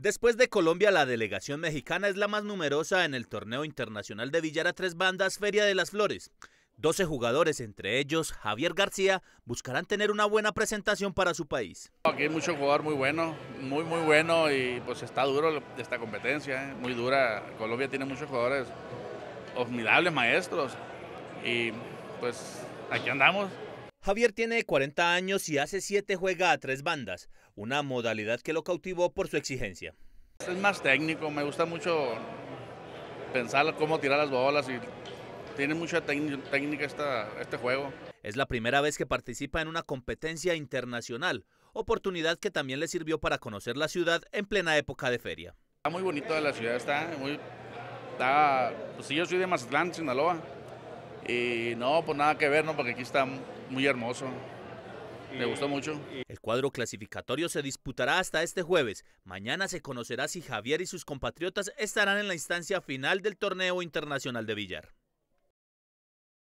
Después de Colombia, la delegación mexicana es la más numerosa en el torneo internacional de villar a tres bandas Feria de las Flores. 12 jugadores, entre ellos Javier García, buscarán tener una buena presentación para su país. Aquí hay mucho jugador muy bueno, muy muy bueno y pues está duro esta competencia, ¿eh? muy dura. Colombia tiene muchos jugadores formidables maestros y pues aquí andamos. Javier tiene 40 años y hace 7 juega a tres bandas, una modalidad que lo cautivó por su exigencia. Es más técnico, me gusta mucho pensar cómo tirar las bolas y tiene mucha técnica esta, este juego. Es la primera vez que participa en una competencia internacional, oportunidad que también le sirvió para conocer la ciudad en plena época de feria. Está muy bonito la ciudad, está muy... Pues yo soy de Mazatlán, Sinaloa, y no, pues nada que ver, ¿no? Porque aquí está muy hermoso. Me gustó mucho. El cuadro clasificatorio se disputará hasta este jueves. Mañana se conocerá si Javier y sus compatriotas estarán en la instancia final del torneo internacional de billar.